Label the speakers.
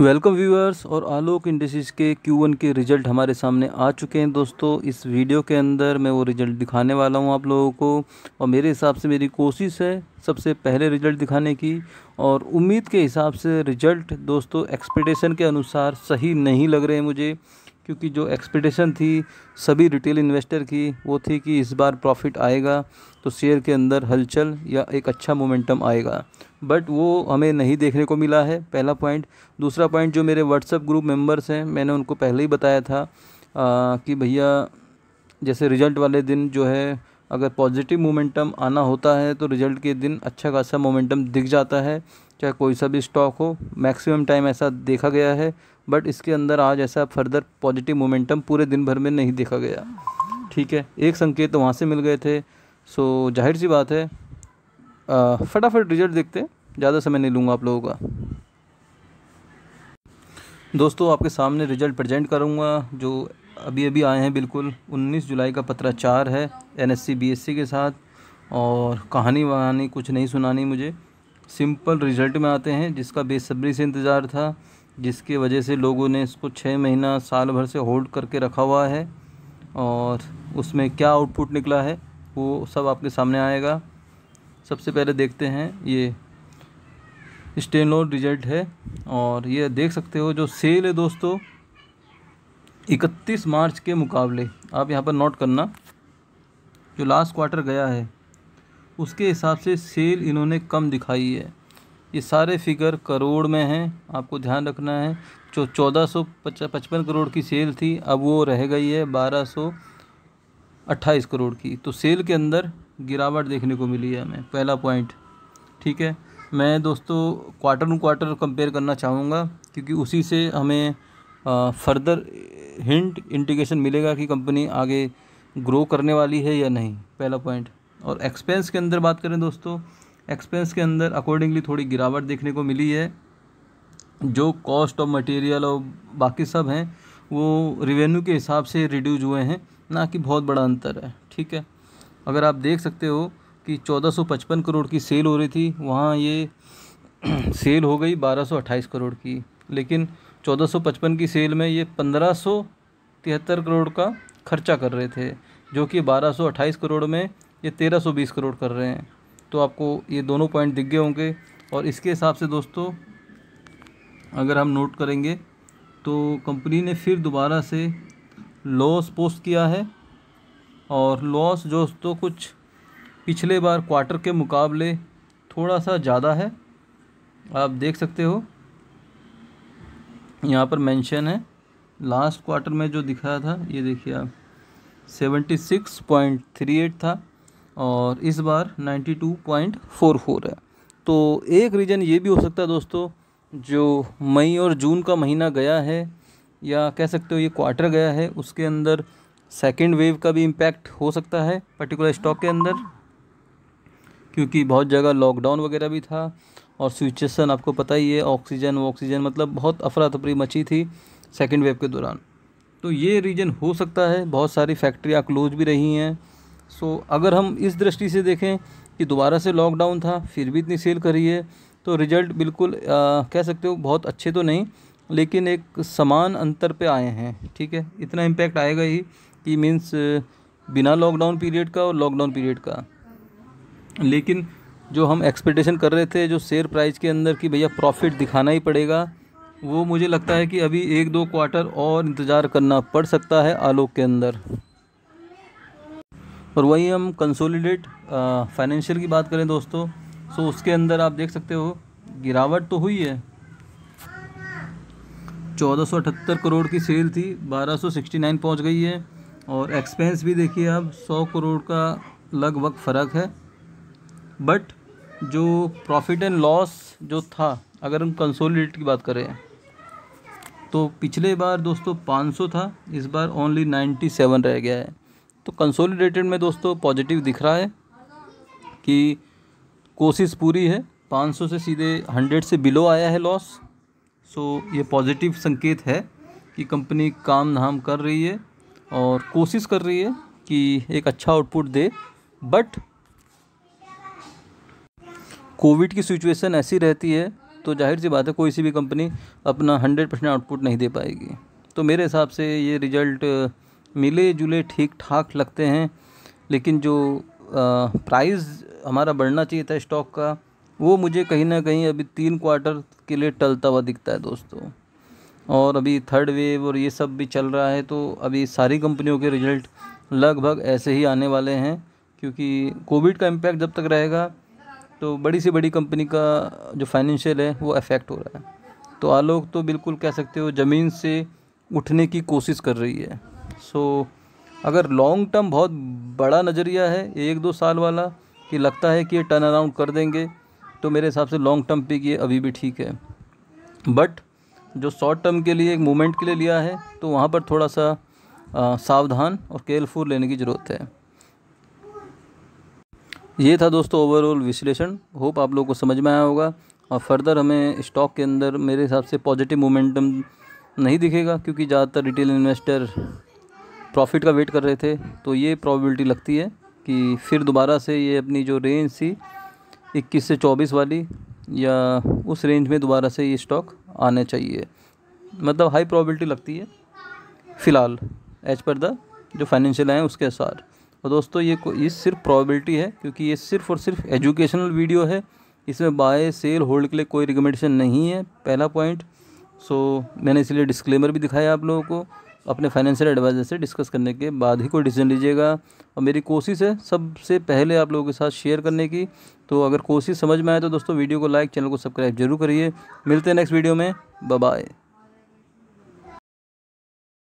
Speaker 1: welcome viewers और आलोक industries के Q1 के रिज़ल्ट हमारे सामने आ चुके हैं दोस्तों इस वीडियो के अंदर मैं वो रिज़ल्ट दिखाने वाला हूं आप लोगों को और मेरे हिसाब से मेरी कोशिश है सबसे पहले रिज़ल्ट दिखाने की और उम्मीद के हिसाब से रिज़ल्ट दोस्तों एक्सपेक्टेशन के अनुसार सही नहीं लग रहे मुझे क्योंकि जो एक्सपेक्टेशन थी सभी रिटेल इन्वेस्टर की वो थी कि इस बार प्रॉफिट आएगा तो शेयर के अंदर हलचल या एक अच्छा मोमेंटम आएगा बट वो हमें नहीं देखने को मिला है पहला पॉइंट दूसरा पॉइंट जो मेरे व्हाट्सअप ग्रुप मेंबर्स हैं मैंने उनको पहले ही बताया था आ, कि भैया जैसे रिज़ल्ट वाले दिन जो है अगर पॉजिटिव मोमेंटम आना होता है तो रिज़ल्ट के दिन अच्छा खासा मोमेंटम दिख जाता है चाहे कोई सा भी स्टॉक हो मैक्सिमम टाइम ऐसा देखा गया है बट इसके अंदर आज ऐसा फर्दर पॉजिटिव मोमेंटम पूरे दिन भर में नहीं देखा गया ठीक है एक संकेत वहाँ से मिल गए थे सो जाहिर सी बात है फटाफट रिजल्ट देखते हैं ज़्यादा समय नहीं लूँगा आप लोगों का दोस्तों आपके सामने रिजल्ट प्रेजेंट करूँगा जो अभी अभी आए हैं बिल्कुल 19 जुलाई का पत्राचार है एनएससी बीएससी के साथ और कहानी वहानी कुछ नहीं सुनानी मुझे सिंपल रिजल्ट में आते हैं जिसका बेसब्री से इंतज़ार था जिसके वजह से लोगों ने इसको छः महीना साल भर से होल्ड करके रखा हुआ है और उसमें क्या आउटपुट निकला है वो सब आपके सामने आएगा सबसे पहले देखते हैं ये स्टेनलोड रिजल्ट है और ये देख सकते हो जो सेल है दोस्तों 31 मार्च के मुकाबले आप यहाँ पर नोट करना जो लास्ट क्वार्टर गया है उसके हिसाब से सेल इन्होंने कम दिखाई है ये सारे फिगर करोड़ में हैं आपको ध्यान रखना है जो चौदह सौ पचपन करोड़ की सेल थी अब वो रह गई है बारह सौ अट्ठाईस करोड़ की तो सेल के अंदर गिरावट देखने को मिली है हमें पहला पॉइंट ठीक है मैं दोस्तों क्वार्टर टू क्वार्टर कंपेयर करना चाहूँगा क्योंकि उसी से हमें फर्दर हिंट इंडिकेशन मिलेगा कि कंपनी आगे ग्रो करने वाली है या नहीं पहला पॉइंट और एक्सपेंस के अंदर बात करें दोस्तों एक्सपेंस के अंदर अकॉर्डिंगली थोड़ी गिरावट देखने को मिली है जो कॉस्ट ऑफ मटेरियल और बाकी सब हैं वो रिवेन्यू के हिसाब से रिड्यूज हुए हैं ना कि बहुत बड़ा अंतर है ठीक है अगर आप देख सकते हो कि 1455 करोड़ की सेल हो रही थी वहाँ ये सेल हो गई 1228 करोड़ की लेकिन 1455 की सेल में ये पंद्रह करोड़ का खर्चा कर रहे थे जो कि 1228 करोड़ में ये 1320 करोड़ कर रहे हैं तो आपको ये दोनों पॉइंट दिख गए होंगे और इसके हिसाब से दोस्तों अगर हम नोट करेंगे तो कंपनी ने फिर दोबारा से लॉस पोस्ट किया है और लॉस दोस्तों कुछ पिछले बार क्वार्टर के मुकाबले थोड़ा सा ज़्यादा है आप देख सकते हो यहाँ पर मेंशन है लास्ट क्वार्टर में जो दिखाया था ये देखिए आप seventy six point three eight था और इस बार ninety two point four four है तो एक रीज़न ये भी हो सकता है दोस्तों जो मई और जून का महीना गया है या कह सकते हो ये क्वार्टर गया है उसके अंदर सेकेंड वेव का भी इम्पैक्ट हो सकता है पर्टिकुलर स्टॉक के अंदर क्योंकि बहुत जगह लॉकडाउन वगैरह भी था और सिचुएसन आपको पता ही है ऑक्सीजन ऑक्सीजन मतलब बहुत अफरा तफरी मची थी सेकेंड वेव के दौरान तो ये रीजन हो सकता है बहुत सारी फैक्ट्रियाँ क्लोज भी रही हैं सो अगर हम इस दृष्टि से देखें कि दोबारा से लॉकडाउन था फिर भी इतनी सेल करी है तो रिजल्ट बिल्कुल आ, कह सकते हो बहुत अच्छे तो नहीं लेकिन एक समान अंतर पे आए हैं ठीक है इतना इम्पैक्ट आएगा ही कि मीन्स uh, बिना लॉकडाउन पीरियड का और लॉकडाउन पीरियड का लेकिन जो हम एक्सपेक्टेशन कर रहे थे जो शेयर प्राइस के अंदर कि भैया प्रॉफिट दिखाना ही पड़ेगा वो मुझे लगता है कि अभी एक दो क्वार्टर और इंतज़ार करना पड़ सकता है आलोक के अंदर और वहीं हम कंसोलिडेट फाइनेंशियल uh, की बात करें दोस्तों सो तो उसके अंदर आप देख सकते हो गिरावट तो हुई है चौदह करोड़ की सेल थी बारह सौ गई है और एक्सपेंस भी देखिए अब सौ करोड़ का लगभग फ़र्क है बट जो प्रॉफिट एंड लॉस जो था अगर हम कंसोलिडेट की बात करें तो पिछले बार दोस्तों 500 था इस बार ओनली 97 रह गया है तो कंसोलिडेटेड में दोस्तों पॉजिटिव दिख रहा है कि कोशिश पूरी है 500 से सीधे 100 से बिलो आया है लॉस सो ये पॉजिटिव संकेत है कि कंपनी काम धाम कर रही है और कोशिश कर रही है कि एक अच्छा आउटपुट दे बट कोविड की सिचुएशन ऐसी रहती है तो जाहिर सी बात है कोई सी भी कंपनी अपना हंड्रेड परसेंट आउटपुट नहीं दे पाएगी तो मेरे हिसाब से ये रिज़ल्ट मिले जुले ठीक ठाक लगते हैं लेकिन जो प्राइस हमारा बढ़ना चाहिए था स्टॉक का वो मुझे कहीं ना कहीं अभी तीन क्वार्टर के लिए टलता हुआ दिखता है दोस्तों और अभी थर्ड वेव और ये सब भी चल रहा है तो अभी सारी कंपनियों के रिजल्ट लगभग ऐसे ही आने वाले हैं क्योंकि कोविड का इम्पैक्ट जब तक रहेगा तो बड़ी से बड़ी कंपनी का जो फाइनेंशियल है वो अफेक्ट हो रहा है तो आलोक तो बिल्कुल कह सकते हो ज़मीन से उठने की कोशिश कर रही है सो so, अगर लॉन्ग टर्म बहुत बड़ा नज़रिया है एक दो साल वाला कि लगता है कि ये टर्न अराउंड कर देंगे तो मेरे हिसाब से लॉन्ग टर्म पे ये अभी भी ठीक है बट जो शॉर्ट टर्म के लिए एक मूवमेंट के लिए लिया है तो वहाँ पर थोड़ा सा आ, सावधान और केयरफुल लेने की ज़रूरत है ये था दोस्तों ओवरऑल विश्लेषण होप आप लोगों को समझ में आया होगा और फर्दर हमें स्टॉक के अंदर मेरे हिसाब से पॉजिटिव मोमेंटम नहीं दिखेगा क्योंकि ज़्यादातर रिटेल इन्वेस्टर प्रॉफिट का वेट कर रहे थे तो ये प्रॉबिलिटी लगती है कि फिर दोबारा से ये अपनी जो रेंज थी इक्कीस से चौबीस वाली या उस रेंज में दोबारा से ये स्टॉक आने चाहिए मतलब हाई प्रोबेबिलिटी लगती है फ़िलहाल एज पर द जो फाइनेंशियल हैं उसके अनुसार और दोस्तों ये ये सिर्फ प्रोबेबिलिटी है क्योंकि ये सिर्फ और सिर्फ एजुकेशनल वीडियो है इसमें बाय सेल होल्ड के लिए कोई रिकमेंडेशन नहीं है पहला पॉइंट सो मैंने इसलिए डिस्क्लेमर भी दिखाया आप लोगों को अपने फाइनेंशियल एडवाइज़र से डिस्कस करने के बाद ही कोई डिसीजन लीजिएगा और मेरी कोशिश है सबसे पहले आप लोगों के साथ शेयर करने की तो अगर कोशिश समझ में आए तो दोस्तों वीडियो को लाइक चैनल को सब्सक्राइब जरूर करिए मिलते हैं नेक्स्ट वीडियो में बाय